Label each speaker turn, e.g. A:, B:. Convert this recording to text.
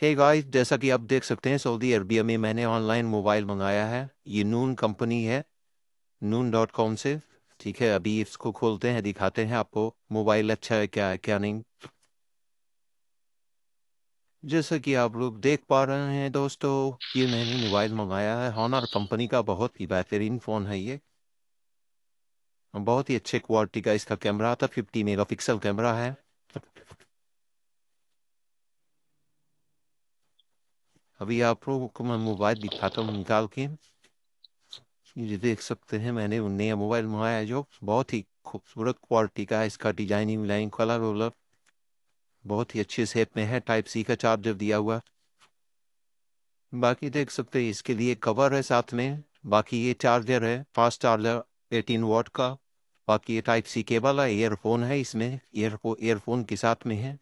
A: हे hey guys जैसा कि आप देख सकते हैं सऊदी अरबिया में मैंने ऑनलाइन मोबाइल मंगाया है ये नून कंपनी है नून डॉट कॉम से ठीक है अभी इसको खोलते हैं दिखाते हैं आपको मोबाइल अच्छा है क्या है क्या नहीं जैसा कि आप लोग देख पा रहे हैं दोस्तों ये मैंने मोबाइल मंगाया है हॉनर कंपनी का बहुत ही बेहतरीन फ़ोन है ये बहुत ही अच्छे क्वालिटी का इसका कैमरा था फिफ्टी मेगा कैमरा है अभी आप लोगों को मैं मोबाइल दिखाता हूँ निकाल के ये देख सकते हैं मैंने नया मोबाइल मंगाया जो बहुत ही खूबसूरत क्वालिटी का है इसका डिजाइनिंग लाइन कलर वलर बहुत ही अच्छे शेप में है टाइप सी का चार्जर दिया हुआ बाकी देख सकते हैं इसके लिए कवर है साथ में बाकी ये चार्जर है फास्ट चार्जर एटीन वॉट का बाकी ये टाइप सी केबल है एयरफोन है इसमें एयरफो एयरफोन के साथ में है